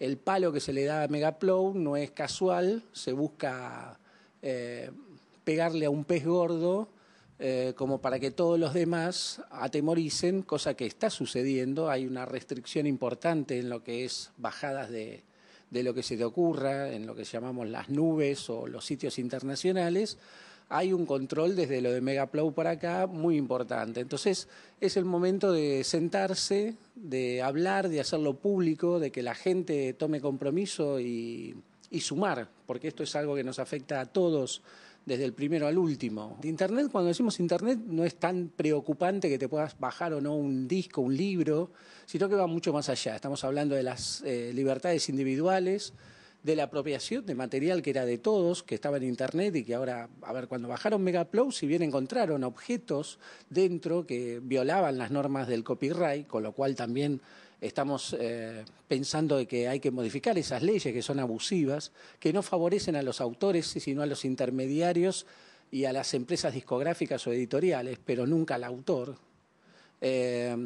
el palo que se le da a Megaplow no es casual, se busca eh, pegarle a un pez gordo eh, como para que todos los demás atemoricen, cosa que está sucediendo, hay una restricción importante en lo que es bajadas de lo que se te ocurra, en lo que llamamos las nubes o los sitios internacionales, hay un control desde lo de Megaplow para acá muy importante. Entonces es el momento de sentarse, de hablar, de hacerlo público, de que la gente tome compromiso y, sumar, porque esto es algo que nos afecta a todos desde el primero al último. Internet, cuando decimos Internet, no es tan preocupante que te puedas bajar o no un disco, un libro, sino que va mucho más allá. Estamos hablando de las eh, libertades individuales, de la apropiación de material que era de todos, que estaba en Internet y que ahora, a ver, cuando bajaron Megaplow, si bien encontraron objetos dentro que violaban las normas del copyright, con lo cual también estamos eh, pensando de que hay que modificar esas leyes que son abusivas, que no favorecen a los autores, sino a los intermediarios y a las empresas discográficas o editoriales, pero nunca al autor. Eh,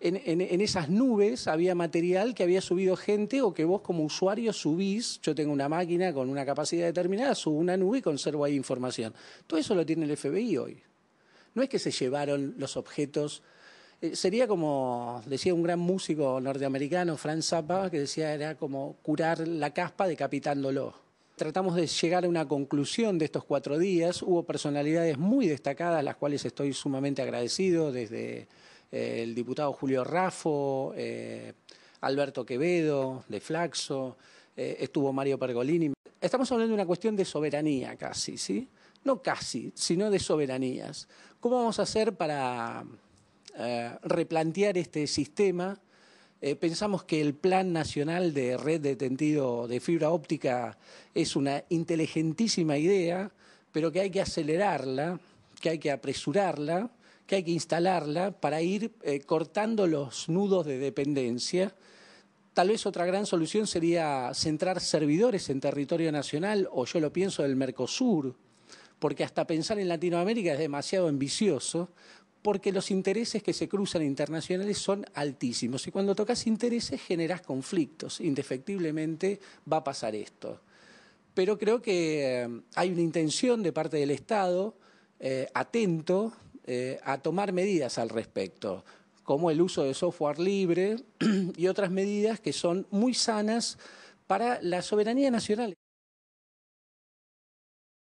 en, esas nubes había material que había subido gente o que vos como usuario subís, yo tengo una máquina con una capacidad determinada, subo una nube y conservo ahí información. Todo eso lo tiene el FBI hoy. No es que se llevaron los objetos. Eh, sería como, decía un gran músico norteamericano, Frank Zappa, que decía era como curar la caspa decapitándolo. Tratamos de llegar a una conclusión de estos cuatro días. Hubo personalidades muy destacadas, las cuales estoy sumamente agradecido, desde eh, el diputado Julio Raffo, eh, Alberto Quevedo, de Flaxo, eh, estuvo Mario Pergolini. Estamos hablando de una cuestión de soberanía casi, ¿sí? No casi, sino de soberanías. ¿Cómo vamos a hacer para replantear este sistema? pensamos que el Plan Nacional de Red de Tendido de Fibra Óptica es una inteligentísima idea, pero que hay que acelerarla, que hay que apresurarla que hay que instalarla para ir eh, cortando los nudos de dependencia. Tal vez otra gran solución sería centrar servidores en territorio nacional, o yo lo pienso del Mercosur, porque hasta pensar en Latinoamérica es demasiado ambicioso, porque los intereses que se cruzan internacionales son altísimos. Y cuando tocas intereses generas conflictos. Indefectiblemente va a pasar esto. Pero creo que eh, hay una intención de parte del Estado eh, atento eh, a tomar medidas al respecto, como el uso de software libre y otras medidas que son muy sanas para la soberanía nacional.